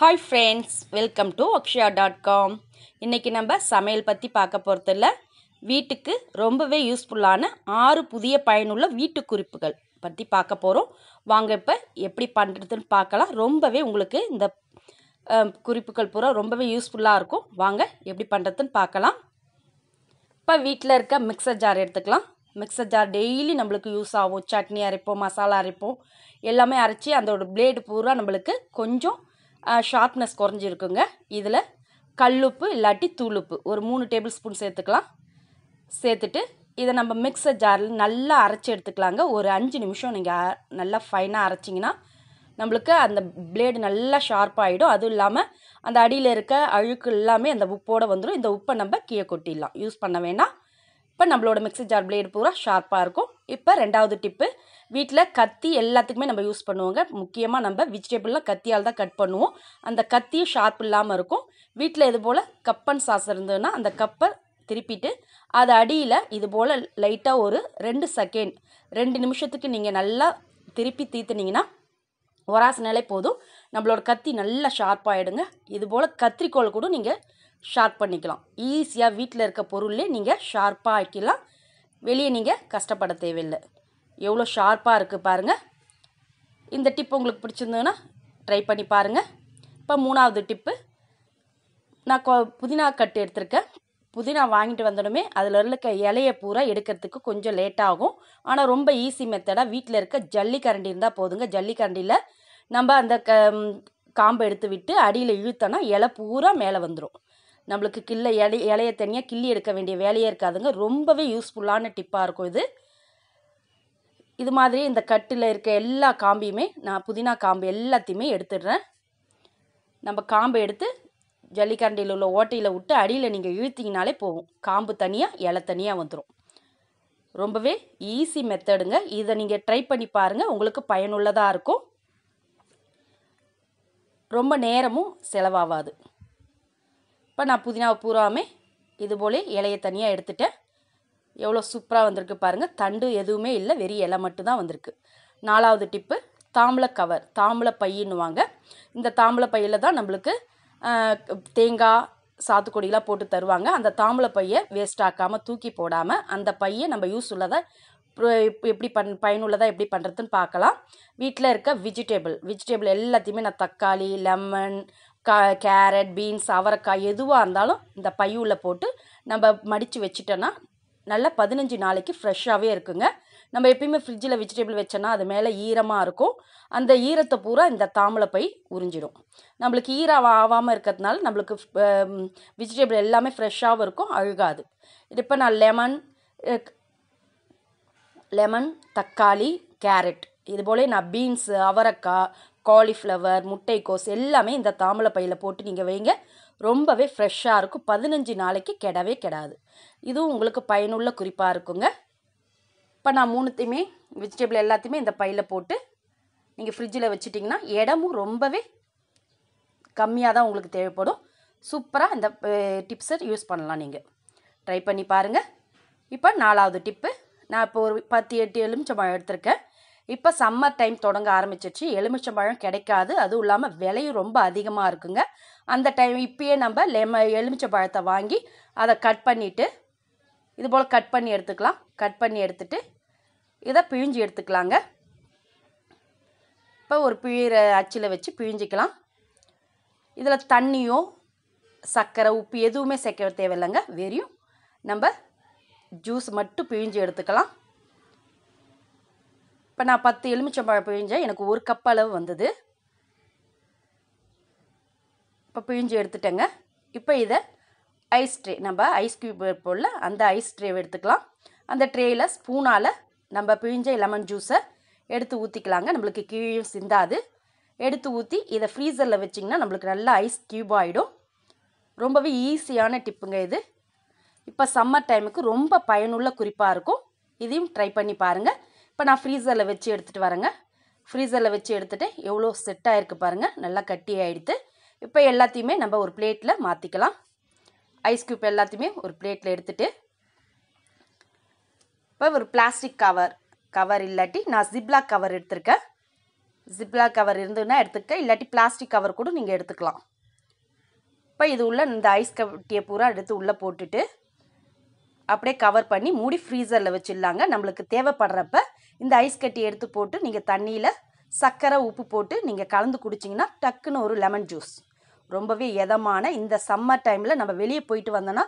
hi friends welcome to Akshaya dot com இன்றைக்கி நம்ம சமையல் பற்றி பார்க்க போகிறதில்ல வீட்டுக்கு ரொம்பவே யூஸ்ஃபுல்லான ஆறு புதிய பயனுள்ள வீட்டு குறிப்புகள் பற்றி பார்க்க போகிறோம் வாங்க இப்போ எப்படி பண்ணுறதுன்னு பார்க்கலாம் ரொம்பவே உங்களுக்கு இந்த குறிப்புகள் பூரா ரொம்பவே யூஸ்ஃபுல்லாக இருக்கும் வாங்க எப்படி பண்ணுறதுன்னு பார்க்கலாம் இப்போ வீட்டில் இருக்க மிக்சர் ஜார் எடுத்துக்கலாம் மிக்சர் ஜார் டெய்லி நம்மளுக்கு யூஸ் ஆகும் சட்னி அரைப்போம் மசாலா அரைப்போம் எல்லாமே அரைச்சி அதோட பிளேடு பூரா நம்மளுக்கு கொஞ்சம் ஷார்ப்னஸ் குறைஞ்சிருக்குங்க இதில் கல்லுப்பு இல்லாட்டி தூளுப்பு ஒரு மூணு டேபிள் ஸ்பூன் சேர்த்துக்கலாம் சேர்த்துட்டு இதை நம்ம மிக்சர் ஜாரில் நல்லா அரைச்சி எடுத்துக்கலாங்க ஒரு அஞ்சு நிமிஷம் நீங்கள் நல்லா ஃபைனாக அரைச்சிங்கன்னா நம்மளுக்கு அந்த பிளேடு நல்லா ஷார்ப்பாகிடும் ஆகிடும் அதுவும் இல்லாமல் அந்த அடியில் இருக்க அழுக்கு எல்லாமே அந்த உப்போடு வந்துடும் இந்த உப்பை நம்ம கீழே கொட்டிடலாம் யூஸ் பண்ண வேணாம் இப்போ நம்மளோட மிக்சர் ஜார் பிளேடு பூரா ஷார்ப்பாக இருக்கும் இப்போ ரெண்டாவது டிப்பு வீட்டில் கத்தி எல்லாத்துக்குமே நம்ம யூஸ் பண்ணுவோங்க முக்கியமாக நம்ம வெஜிடபிள்லாம் கத்தியால் தான் கட் பண்ணுவோம் அந்த கத்தியும் ஷார்ப் இல்லாமல் இருக்கும் வீட்டில் இது போல் கப்பன் சாஸ் இருந்ததுன்னா அந்த கப்பை திருப்பிட்டு அது அடியில் இது போல் லைட்டாக ஒரு ரெண்டு செகண்ட் ரெண்டு நிமிஷத்துக்கு நீங்கள் நல்லா திருப்பி தீர்த்துனீங்கன்னா ஒராசினாலே போதும் நம்மளோட கத்தி நல்லா ஷார்ப்பாகிடுங்க இது போல் கத்திரிக்கோள் கூட நீங்கள் ஷார்ப் பண்ணிக்கலாம் ஈஸியாக வீட்டில் இருக்க பொருள்லேயே நீங்கள் ஷார்ப்பாக ஆக்கிலாம் வெளியே நீங்கள் கஷ்டப்பட தேவையில்லை எவ்வளோ ஷார்ப்பாக இருக்குது பாருங்கள் இந்த டிப் உங்களுக்கு பிடிச்சிருந்ததுன்னா ட்ரை பண்ணி பாருங்கள் இப்போ மூணாவது டிப்பு நான் கொ புதினா கட்டு எடுத்திருக்கேன் புதினா வாங்கிட்டு வந்தோடமே அதில் இருக்க இலையை பூரா எடுக்கிறதுக்கு கொஞ்சம் லேட் ஆகும் ஆனால் ரொம்ப ஈஸி மெத்தடாக வீட்டில் இருக்க ஜல்லிக்கரண்டி இருந்தால் போதுங்க ஜல்லிக்கரண்டியில் நம்ம அந்த க காம்பை எடுத்து விட்டு அடியில் இழுத்தோன்னா இலை பூரா மேலே வந்துடும் நம்மளுக்கு கிள்ளை இலை இலைய தனியாக கிள்ளி எடுக்க வேண்டிய வேலையே இருக்காதுங்க ரொம்பவே யூஸ்ஃபுல்லான டிப்பாக இருக்கும் இது இது மாதிரி இந்த கட்டில் இருக்க எல்லா காம்பியுமே நான் புதினா காம்பு எல்லாத்தையுமே எடுத்துடுறேன் நம்ம காம்பை எடுத்து ஜல்லிக்கரண்டியில் உள்ள ஓட்டையில் விட்டு அடியில் நீங்கள் இழுத்திங்கனாலே போகும் காம்பு தனியாக இலை தனியாக வந்துடும் ரொம்பவே ஈஸி மெத்தடுங்க இதை நீங்கள் ட்ரை பண்ணி பாருங்கள் உங்களுக்கு பயனுள்ளதாக இருக்கும் ரொம்ப நேரமும் செலவாகாது இப்போ நான் புதினாவை பூராமே போல இலையை தனியாக எடுத்துட்டேன் எவ்வளோ சூப்பராக வந்திருக்கு பாருங்கள் தண்டு எதுவுமே இல்லை வெறி இலை மட்டும்தான் வந்திருக்கு நாலாவது டிப்பு தாம்பளை கவர் தாம்பளை பையின்னுவாங்க இந்த தாம்பளை பையில் தான் நம்மளுக்கு தேங்காய் சாத்துக்கொடிலாம் போட்டு தருவாங்க அந்த தாம்பளை பையை வேஸ்ட் ஆக்காமல் தூக்கி போடாமல் அந்த பையை நம்ம யூஸ் உள்ளதாக எப்படி பண் பயனுள்ளதாக எப்படி பண்ணுறதுன்னு பார்க்கலாம் வீட்டில் இருக்க விஜிடேபிள் வெஜிடேபிள் எல்லாத்தையுமே நான் தக்காளி லெமன் கா கேரட் பீன்ஸ் அவரைக்காய் எதுவாக இருந்தாலும் இந்த பையுள்ள போட்டு நம்ம மடித்து வச்சுட்டோன்னா நல்லா பதினஞ்சு நாளைக்கு ஃப்ரெஷ்ஷாகவே இருக்குங்க நம்ம எப்பயுமே ஃப்ரிட்ஜில் வெஜிடபிள் வச்சோன்னா அது மேலே ஈரமாக இருக்கும் அந்த ஈரத்தை பூரா இந்த தாமலை பை உறிஞ்சிடும் நம்மளுக்கு ஈரம் ஆகாமல் இருக்கிறதுனால நம்மளுக்கு வெஜிடபிள் எல்லாமே ஃப்ரெஷ்ஷாகவும் இருக்கும் அழுகாது இப்போ நான் லெமன் லெமன் தக்காளி கேரட் இது போலே நான் பீன்ஸு அவரக்காய் காலிஃப்ளவர் முட்டைக்கோஸ் எல்லாமே இந்த பையில் போட்டு நீங்கள் வைங்க ரொம்பவே ஃப்ரெஷ்ஷாக இருக்கும் பதினஞ்சு நாளைக்கு கெடவே கெடாது இதுவும் உங்களுக்கு பயனுள்ள குறிப்பாக இருக்குங்க இப்போ நான் மூணுத்தையுமே வெஜிடபிள் எல்லாத்தையுமே இந்த பையில் போட்டு நீங்கள் ஃப்ரிட்ஜில் வச்சுட்டிங்கன்னா இடமும் ரொம்பவே கம்மியாக தான் உங்களுக்கு தேவைப்படும் சூப்பராக இந்த டிப்ஸை யூஸ் பண்ணலாம் நீங்கள் ட்ரை பண்ணி பாருங்கள் இப்போ நாலாவது டிப்பு நான் இப்போ ஒரு பத்து எட்டு எலுமிச்சம்பழம் எடுத்திருக்கேன் இப்போ சம்மர் டைம் தொடங்க ஆரம்பிச்சிருச்சு எலுமிச்சம் பழம் கிடைக்காது அதுவும் இல்லாமல் விலையும் ரொம்ப அதிகமாக இருக்குங்க அந்த டைம் இப்பயே நம்ம லெம பழத்தை வாங்கி அதை கட் பண்ணிவிட்டு இது போல் கட் பண்ணி எடுத்துக்கலாம் கட் பண்ணி எடுத்துட்டு இதை பிழிஞ்சு எடுத்துக்கலாங்க இப்போ ஒரு பிழிற அச்சில் வச்சு பிழிஞ்சிக்கலாம் இதில் தண்ணியோ சர்க்கரை உப்பு எதுவுமே சேர்க்க தேவையில்லைங்க வெறியும் நம்ம ஜூஸ் மட்டும் பிழிஞ்சு எடுத்துக்கலாம் இப்போ நான் பத்து எலுமிச்சம்பழம் பிழிஞ்சேன் எனக்கு ஒரு கப் அளவு வந்தது இப்போ பிழிஞ்சு எடுத்துட்டேங்க இப்போ இதை ஐஸ் ட்ரே நம்ம ஐஸ் க்யூப் போடல அந்த ஐஸ் ட்ரேவை எடுத்துக்கலாம் அந்த ட்ரேயில் ஸ்பூனால் நம்ம பிழிஞ்ச லெமன் ஜூஸை எடுத்து ஊற்றிக்கலாங்க நம்மளுக்கு கீழே சிந்தாது எடுத்து ஊற்றி இதை ஃப்ரீசரில் வச்சிங்கன்னா நம்மளுக்கு நல்லா ஐஸ் க்யூப் ஆகிடும் ரொம்பவே ஈஸியான டிப்புங்க இது இப்போ சம்மர் டைமுக்கு ரொம்ப பயனுள்ள குறிப்பாக இருக்கும் இதையும் ட்ரை பண்ணி பாருங்கள் இப்போ நான் ஃப்ரீசரில் வச்சு எடுத்துகிட்டு வரேங்க ஃப்ரீசரில் வச்சு எடுத்துகிட்டு எவ்வளோ செட் ஆகிருக்கு பாருங்கள் நல்லா கட்டி ஆகிடுத்து இப்போ எல்லாத்தையுமே நம்ம ஒரு பிளேட்டில் மாற்றிக்கலாம் ஐஸ் க்யூப் எல்லாத்தையுமே ஒரு பிளேட்டில் எடுத்துகிட்டு இப்போ ஒரு பிளாஸ்டிக் கவர் கவர் இல்லாட்டி நான் ஜிப்லாக் கவர் எடுத்திருக்கேன் ஜிப்லாக் கவர் இருந்ததுன்னா எடுத்துக்க இல்லாட்டி பிளாஸ்டிக் கவர் கூட நீங்கள் எடுத்துக்கலாம் இப்போ இது உள்ள இந்த ஐஸ் கட்டியை பூரா எடுத்து உள்ளே போட்டுட்டு அப்படியே கவர் பண்ணி மூடி ஃப்ரீசரில் வச்சிடலாங்க நம்மளுக்கு தேவைப்படுறப்ப இந்த ஐஸ் கட்டி எடுத்து போட்டு நீங்கள் தண்ணியில் சர்க்கரை உப்பு போட்டு நீங்கள் கலந்து குடிச்சிங்கன்னா டக்குன்னு ஒரு லெமன் ஜூஸ் ரொம்பவே எதமான இந்த சம்மர் டைமில் நம்ம வெளியே போயிட்டு வந்தோன்னா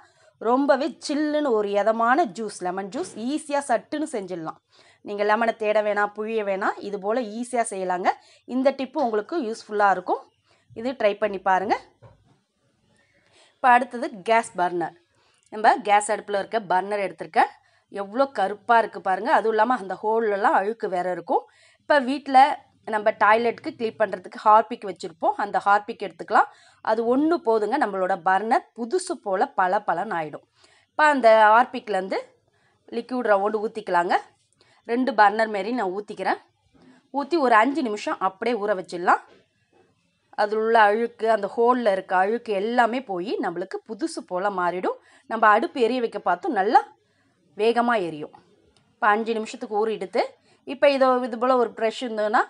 ரொம்பவே சில்லுன்னு ஒரு எதமான ஜூஸ் லெமன் ஜூஸ் ஈஸியாக சட்டுன்னு செஞ்சிடலாம் நீங்கள் லெமனை தேட வேணாம் புழிய வேணாம் இது போல் ஈஸியாக செய்யலாங்க இந்த டிப்பு உங்களுக்கு யூஸ்ஃபுல்லாக இருக்கும் இது ட்ரை பண்ணி பாருங்கள் இப்போ அடுத்தது கேஸ் பர்னர் நம்ம கேஸ் அடுப்பில் இருக்க பர்னர் எடுத்திருக்கேன் எவ்வளோ கருப்பாக இருக்குது பாருங்கள் அதுவும் இல்லாமல் அந்த ஹோல்லலாம் அழுக்கு வேறு இருக்கும் இப்போ வீட்டில் நம்ம டாய்லெட்டுக்கு க்ளீன் பண்ணுறதுக்கு ஹார்பிக் வச்சுருப்போம் அந்த ஹார்பிக் எடுத்துக்கலாம் அது ஒன்று போதுங்க நம்மளோட பர்னர் புதுசு போல் பல பலன் ஆகிடும் இப்போ அந்த ஹார்பிக்லேருந்து லிக்யூட் ரவுண்டு ஊற்றிக்கலாங்க ரெண்டு பர்னர் மாரி நான் ஊற்றிக்கிறேன் ஊற்றி ஒரு அஞ்சு நிமிஷம் அப்படியே ஊற வச்சிடலாம் அதில் உள்ள அழுக்கு அந்த ஹோலில் இருக்க அழுக்கு எல்லாமே போய் நம்மளுக்கு புதுசு போல் மாறிடும் நம்ம அடுப்பு எரிய வைக்க பார்த்தோம் நல்லா வேகமாக எரியும் இப்போ அஞ்சு நிமிஷத்துக்கு ஊறி எடுத்து இப்போ இதோ இது போல் ஒரு ப்ரெஷ் இருந்ததுன்னா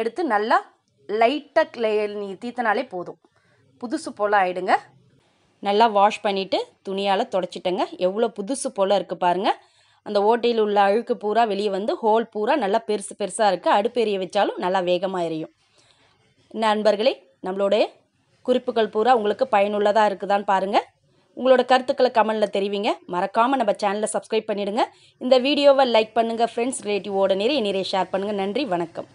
எடுத்து நல்லா லைட்டாக லே நீ தீத்தனாலே போதும் புதுசு போல் ஆகிடுங்க நல்லா வாஷ் பண்ணிவிட்டு துணியால் தொடச்சிட்டங்க எவ்வளோ புதுசு போல் இருக்குது பாருங்கள் அந்த ஓட்டையில் உள்ள அழுக்கு பூரா வெளியே வந்து ஹோல் பூரா நல்லா பெருசு பெருசாக இருக்குது அடுப்பெரிய வச்சாலும் நல்லா வேகமாக எரியும் நண்பர்களே நம்மளுடைய குறிப்புகள் பூரா உங்களுக்கு பயனுள்ளதாக இருக்குதான்னு பாருங்கள் உங்களோட கருத்துக்களை கமெண்டில் தெரிவிங்க மறக்காமல் நம்ம சேனலை சப்ஸ்கிரைப் பண்ணிவிடுங்க இந்த வீடியோவை லைக் பண்ணுங்கள் ஃப்ரெண்ட்ஸ் ரிலேட்டிவோட நிறைய நிறைய ஷேர் பண்ணுங்கள் நன்றி வணக்கம்